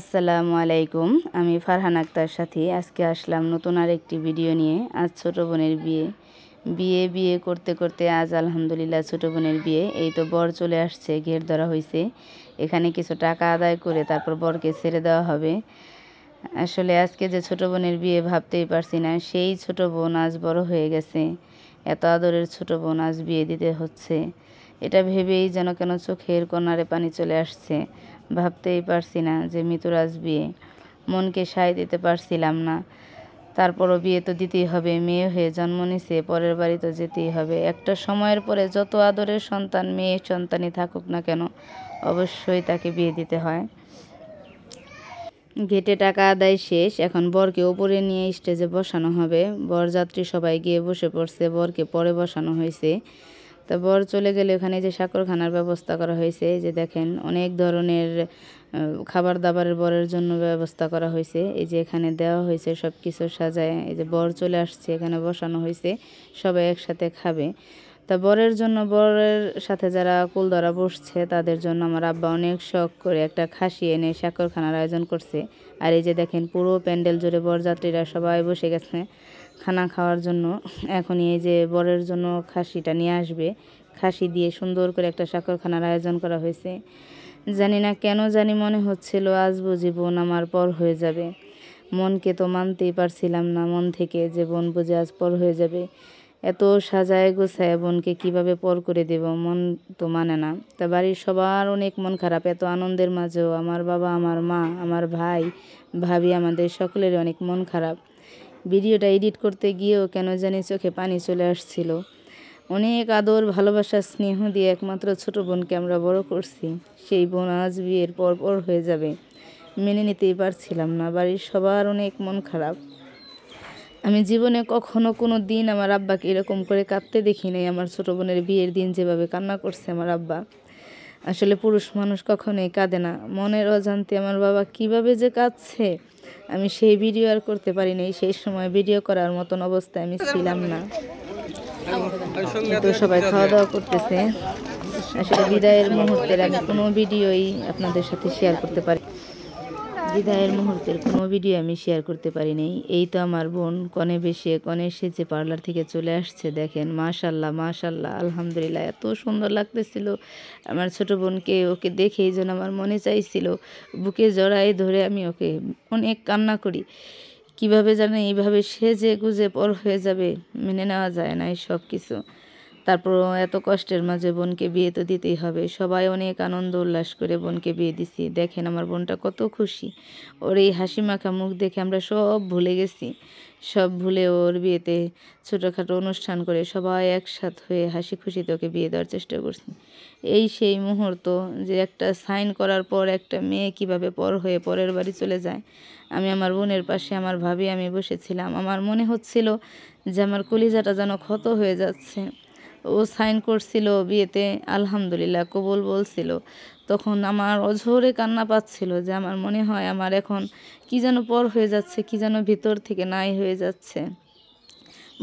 আসসালামু আলাইকুম আমি ফারহান আক্তার সাথে আজকে আসলাম নতুন আর একটি ভিডিও নিয়ে আজ ছোটো বোনের বিয়ে বিয়ে বিয়ে করতে করতে আজ আলহামদুলিল্লাহ ছোট বোনের বিয়ে এই তো বর চলে আসছে ঘের ধরা হয়েছে এখানে কিছু টাকা আদায় করে তারপর বরকে ছেড়ে দেওয়া হবে আসলে আজকে যে ছোটো বোনের বিয়ে ভাবতেই পারছি না সেই ছোটো বোন আজ বড় হয়ে গেছে এত আদরের ছোট বোন আজ বিয়ে দিতে হচ্ছে এটা ভেবেই যেন কেন চোখের কনারে পানি চলে আসছে ভাবতেই পারছি না যে মিতুরাজ বিয়ে মনকে সায় দিতে পারছিলাম না তারপরও বিয়ে তো দিতেই হবে মেয়ে হয়ে জন্ম নিছে পরের বাড়ি তো যেতেই হবে একটা সময়ের পরে যত আদরের সন্তান মেয়ে সন্তানই থাকুক না কেন অবশ্যই তাকে বিয়ে দিতে হয় গেটে টাকা আদায় শেষ এখন বরকে ওপরে নিয়ে স্টেজে বসানো হবে বরযাত্রী সবাই গিয়ে বসে পড়ছে বরকে পরে বসানো হয়েছে তো বর চলে গেলে ওখানে যে সাকরখানার ব্যবস্থা করা হয়েছে যে দেখেন অনেক ধরনের খাবার দাবারের বরের জন্য ব্যবস্থা করা হয়েছে এই যে এখানে দেওয়া হয়েছে সব কিছু সাজায় এই যে বর চলে আসছে এখানে বসানো হয়েছে সবাই একসাথে খাবে তা বরের জন্য বরের সাথে যারা ধরা বসছে তাদের জন্য আমার আব্বা অনেক শখ করে একটা খাসি এনে সাকরখানার আয়োজন করছে আর এই যে দেখেন পুরো প্যান্ডেল জুড়ে বরযাত্রীরা সবাই বসে গেছে খানা খাওয়ার জন্য এখনই এই যে বরের জন্য খাসিটা নিয়ে আসবে খাসি দিয়ে সুন্দর করে একটা সাক্ষরখানার আয়োজন করা হয়েছে জানি না কেন জানি মনে হচ্ছিল বুঝি বোন আমার পর হয়ে যাবে মনকে তো মানতেই পারছিলাম না মন থেকে যে বোন বুঝে আজ পর হয়ে যাবে এত সাজায় গোছায় বোনকে কিভাবে পর করে দেব মন তো মানে না তা বাড়ির সবার অনেক মন খারাপ এত আনন্দের মাঝেও আমার বাবা আমার মা আমার ভাই ভাবি আমাদের সকলেরই অনেক মন খারাপ ভিডিওটা এডিট করতে গিয়েও কেন জানি চোখে পানি চলে আসছিল অনেক আদর ভালোবাসা স্নেহ দিয়ে একমাত্র ছোট বোনকে আমরা বড় করছি সেই বোন আজ বিয়ের পর পর হয়ে যাবে মেনে নিতেই পারছিলাম না বাড়ির সবার অনেক মন খারাপ আমি জীবনে কখনো কোনো দিন আমার আব্বাকে এরকম করে কাঁদতে দেখি নাই আমার ছোটো বোনের বিয়ের দিন যেভাবে কান্না করছে আমার আব্বা আসলে পুরুষ মানুষ কখনোই কাঁদে না মনের অজান্তে আমার বাবা কিভাবে যে কাঁদছে আমি সেই ভিডিও আর করতে পারিনি সেই সময় ভিডিও করার মতন অবস্থায় আমি ছিলাম না সবাই খাওয়া দাওয়া করতেছে আসলে বিদায়ের মুহূর্তের আমি কোনো ভিডিওই আপনাদের সাথে শেয়ার করতে পারি বিদায়ের মুহূর্তের কোনো ভিডিও আমি শেয়ার করতে পারিনি এই তো আমার বোন কনে বেশে কনে সেজে পার্লার থেকে চলে আসছে দেখেন মাশাল্লাহ মাশাল্লাহ আলহামদুলিল্লাহ এত সুন্দর লাগতেছিল আমার ছোট বোনকে ওকে দেখেই যেন আমার মনে চাইছিল বুকে জড়ায় ধরে আমি ওকে অনেক কান্না করি কিভাবে জানে এইভাবে সেজে গুজে পর হয়ে যাবে মেনে নেওয়া যায় না এই সব কিছু তারপর এত কষ্টের মাঝে বোনকে বিয়ে তো দিতেই হবে সবাই অনেক আনন্দ উল্লাস করে বোনকে বিয়ে দিছি দেখেন আমার বোনটা কত খুশি ওর এই হাসি মাখা মুখ দেখে আমরা সব ভুলে গেছি সব ভুলে ওর বিয়েতে ছোটোখাটো অনুষ্ঠান করে সবাই একসাথ হয়ে হাসি খুশিতে ওকে বিয়ে দেওয়ার চেষ্টা করছি এই সেই মুহূর্ত যে একটা সাইন করার পর একটা মেয়ে কিভাবে পর হয়ে পরের বাড়ি চলে যায় আমি আমার বোনের পাশে আমার ভাবি আমি বসেছিলাম আমার মনে হচ্ছিল যে আমার কলিজাটা যেন ক্ষত হয়ে যাচ্ছে ও সাইন করছিল বিয়েতে আলহামদুলিল্লাহ কবুল বলছিল তখন আমার অঝোরে কান্না পাচ্ছিল যে আমার মনে হয় আমার এখন কি যেন পর হয়ে যাচ্ছে কি যেন ভিতর থেকে নাই হয়ে যাচ্ছে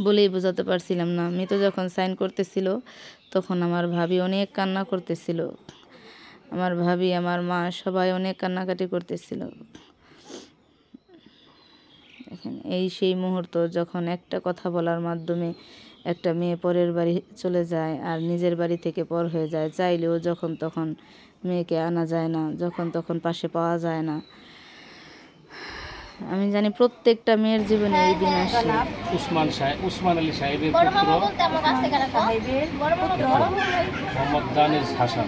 বলেই বোঝাতে পারছিলাম না মৃত যখন সাইন করতেছিল তখন আমার ভাবি অনেক কান্না করতেছিল আমার ভাবি আমার মা সবাই অনেক কান্নাকাটি করতেছিল এই সেই মুহূর্ত যখন একটা কথা বলার মাধ্যমে একটা মেয়ে পরের বাড়ি চলে যায় আর নিজের বাড়ি থেকে পর হয়ে যায় চাইলেও যখন তখন মেয়েকে আনা যায় না যখন তখন পাশে পাওয়া যায় না আমি জানি প্রত্যেকটা মেয়ের জীবনে এই দিন আসে উসমান সাহেব উসমান আলী সাহেবের পুত্র মোহাম্মদ দানিশ হাসান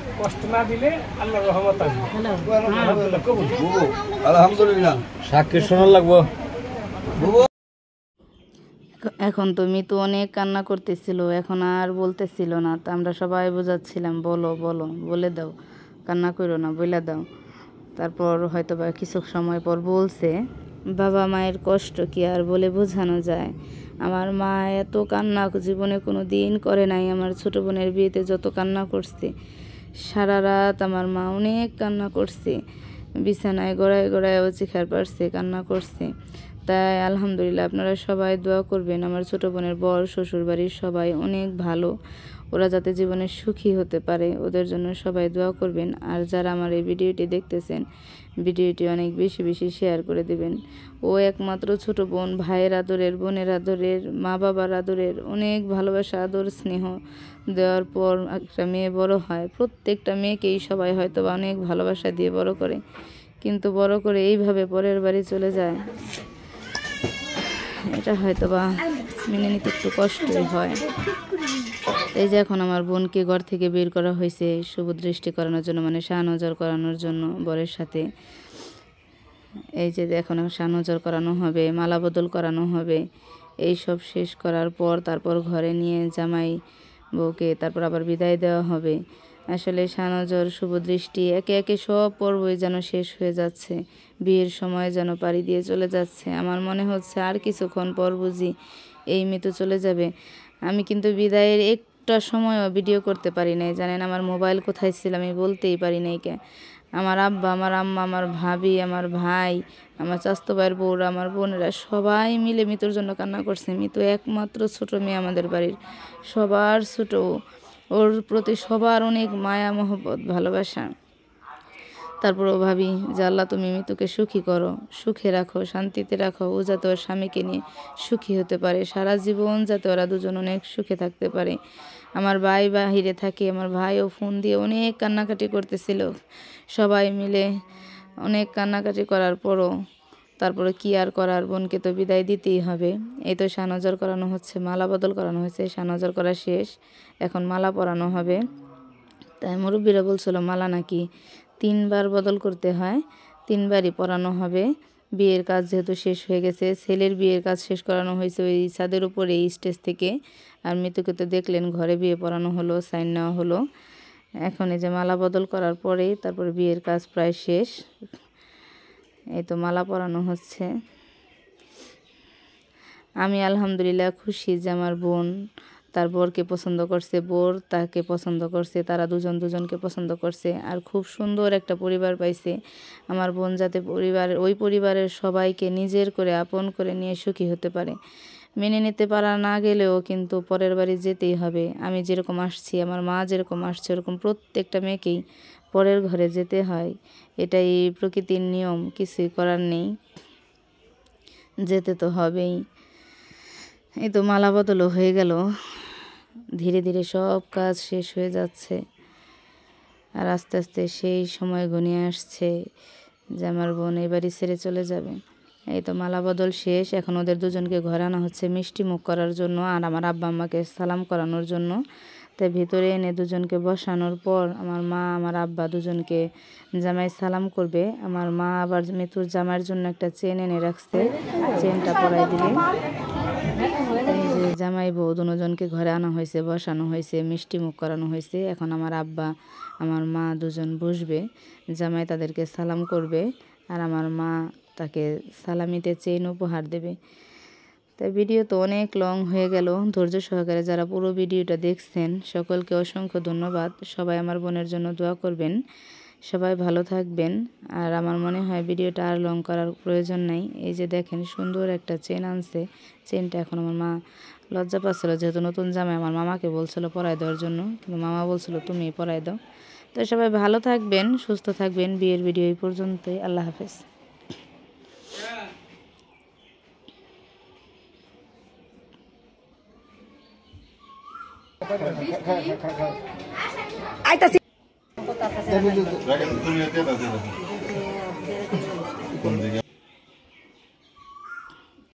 কষ্ট না দিলে রহমত আসবে আলহামদুলিল্লাহ সাক্ষী শোনার লাগবো এখন তো মিতু অনেক কান্না করতেছিল এখন আর বলতেছিল না তো আমরা সবাই বোঝাচ্ছিলাম বলো বলো বলে দাও কান্না করো না বলে দাও তারপর হয়তো বা কিছু সময় পর বলছে বাবা মায়ের কষ্ট কি আর বলে বোঝানো যায় আমার মা এত কান্না জীবনে কোনো দিন করে নাই আমার ছোটো বোনের বিয়েতে যত কান্না করছে সারা রাত আমার মা অনেক কান্না করছে বিছানায় গড়ায় গড়ায় অচিকার পারছে কান্না করছে তাই আলহামদুলিল্লাহ আপনারা সবাই দোয়া করবেন আমার ছোটো বোনের বর শ্বশুর বাড়ির সবাই অনেক ভালো ওরা যাতে জীবনে সুখী হতে পারে ওদের জন্য সবাই দোয়া করবেন আর যারা আমার এই ভিডিওটি দেখতেছেন ভিডিওটি অনেক বেশি বেশি শেয়ার করে দেবেন ও একমাত্র ছোট বোন ভাইয়ের আদরের বোনের আদরের মা বাবার আদরের অনেক ভালোবাসা আদর স্নেহ দেওয়ার পর একটা মেয়ে বড় হয় প্রত্যেকটা মেয়েকেই সবাই হয়তো অনেক ভালোবাসা দিয়ে বড় করে কিন্তু বড় করে এইভাবে পরের বাড়ি চলে যায় এটা হয়তো বা মেনে নিতে একটু কষ্টই হয় এই যে এখন আমার বোনকে ঘর থেকে বের করা হয়েছে শুভ দৃষ্টি করানোর জন্য মানে শাহনজর করানোর জন্য বরের সাথে এই যে এখন শাহনজর করানো হবে মালা বদল করানো হবে এই সব শেষ করার পর তারপর ঘরে নিয়ে জামাই বউকে তারপর আবার বিদায় দেওয়া হবে আসলে সানজর শুভদৃষ্টি একে একে সব পর্বই যেন শেষ হয়ে যাচ্ছে বিয়ের সময় যেন পাড়ি দিয়ে চলে যাচ্ছে আমার মনে হচ্ছে আর কিছুক্ষণ পর বুঝি এই মৃত্যু চলে যাবে আমি কিন্তু বিদায়ের একটা সময়ও ভিডিও করতে পারি নাই জানেন আমার মোবাইল কোথায় ছিল আমি বলতেই পারি নাই কে আমার আব্বা আমার আম্মা আমার ভাবি আমার ভাই আমার চাস্তো ভাইয়ের বউরা আমার বোনেরা সবাই মিলে মিতুর জন্য কান্না করছে মৃত একমাত্র ছোট মেয়ে আমাদের বাড়ির সবার ছোটো ওর প্রতি সবার অনেক মায়া মহব্বত ভালোবাসা তারপর ও ভাবি যে আল্লাহ তুমি মৃতকে সুখী করো সুখে রাখো শান্তিতে রাখো ও যাতে ওর স্বামীকে নিয়ে সুখী হতে পারে সারা জীবন যাতে ওরা দুজন অনেক সুখে থাকতে পারে আমার ভাই বাহিরে থাকে আমার ভাইও ফোন দিয়ে অনেক কান্নাকাটি করতেছিল সবাই মিলে অনেক কান্নাকাটি করার পরও তারপরে কি আর করার বোনকে তো বিদায় দিতেই হবে এই তো সানজর করানো হচ্ছে মালা বদল করানো হয়েছে সানজর করা শেষ এখন মালা পরানো হবে তাই মুরব্বীরা বলছিল মালা নাকি তিনবার বদল করতে হয় তিনবারই পরানো হবে বিয়ের কাজ যেহেতু শেষ হয়ে গেছে ছেলের বিয়ের কাজ শেষ করানো হয়েছে ওই ছাদের উপরে এই স্টেজ থেকে আর মৃতকে তো দেখলেন ঘরে বিয়ে পড়ানো হলো সাইন নেওয়া হলো এখন এই যে মালা বদল করার পরে তারপর বিয়ের কাজ প্রায় শেষ এই তো মালা পরানো হচ্ছে আমি আলহামদুলিল্লাহ খুশি যে আমার বোন তার বরকে পছন্দ করছে বোর তাকে পছন্দ করছে তারা দুজন দুজনকে পছন্দ করছে আর খুব সুন্দর একটা পরিবার পাইছে আমার বোন যাতে পরিবারের ওই পরিবারের সবাইকে নিজের করে আপন করে নিয়ে সুখী হতে পারে মেনে নিতে পারা না গেলেও কিন্তু পরের বাড়ি যেতেই হবে আমি যেরকম আসছি আমার মা যেরকম আসছে ওরকম প্রত্যেকটা মেয়েকেই পরের ঘরে যেতে হয় এটা এই প্রকৃতির নিয়ম কিছুই করার নেই যেতে তো হবেই এই তো মালা বদলও হয়ে গেল ধীরে ধীরে সব কাজ শেষ হয়ে যাচ্ছে আর আস্তে আস্তে সেই সময় ঘনিয়ে আসছে যে আমার বোন এবারই ছেড়ে চলে যাবে এই তো মালা বদল শেষ এখন ওদের দুজনকে ঘর আনা হচ্ছে মিষ্টি মুখ করার জন্য আর আমার আব্বা আম্মাকে সালাম করানোর জন্য তাই ভেতরে এনে দুজনকে বসানোর পর আমার মা আমার আব্বা দুজনকে জামাই সালাম করবে আমার মা আবার মৃত্যুর জামাইয়ের জন্য একটা চেন এনে রাখছে চেনটা পরাই দিলে জামাই বউ দুজনকে ঘরে আনা হয়েছে বসানো হয়েছে মিষ্টি মুখ করানো হয়েছে এখন আমার আব্বা আমার মা দুজন বসবে জামাই তাদেরকে সালাম করবে আর আমার মা তাকে সালামিতে চেন উপহার দেবে তাই ভিডিও তো অনেক লং হয়ে গেল ধৈর্য সহকারে যারা পুরো ভিডিওটা দেখছেন সকলকে অসংখ্য ধন্যবাদ সবাই আমার বোনের জন্য দোয়া করবেন সবাই ভালো থাকবেন আর আমার মনে হয় ভিডিওটা আর লং করার প্রয়োজন নাই এই যে দেখেন সুন্দর একটা চেন আনছে চেনটা এখন আমার মা লজ্জা পাচ্ছিলো যেহেতু নতুন জামাই আমার মামাকে বলছিল পরাই দেওয়ার জন্য কিন্তু মামা বলছিল তুমি পরাই দাও তো সবাই ভালো থাকবেন সুস্থ থাকবেন বিয়ের ভিডিও এই পর্যন্তই আল্লাহ হাফেজ ai tá se. Pega tudo e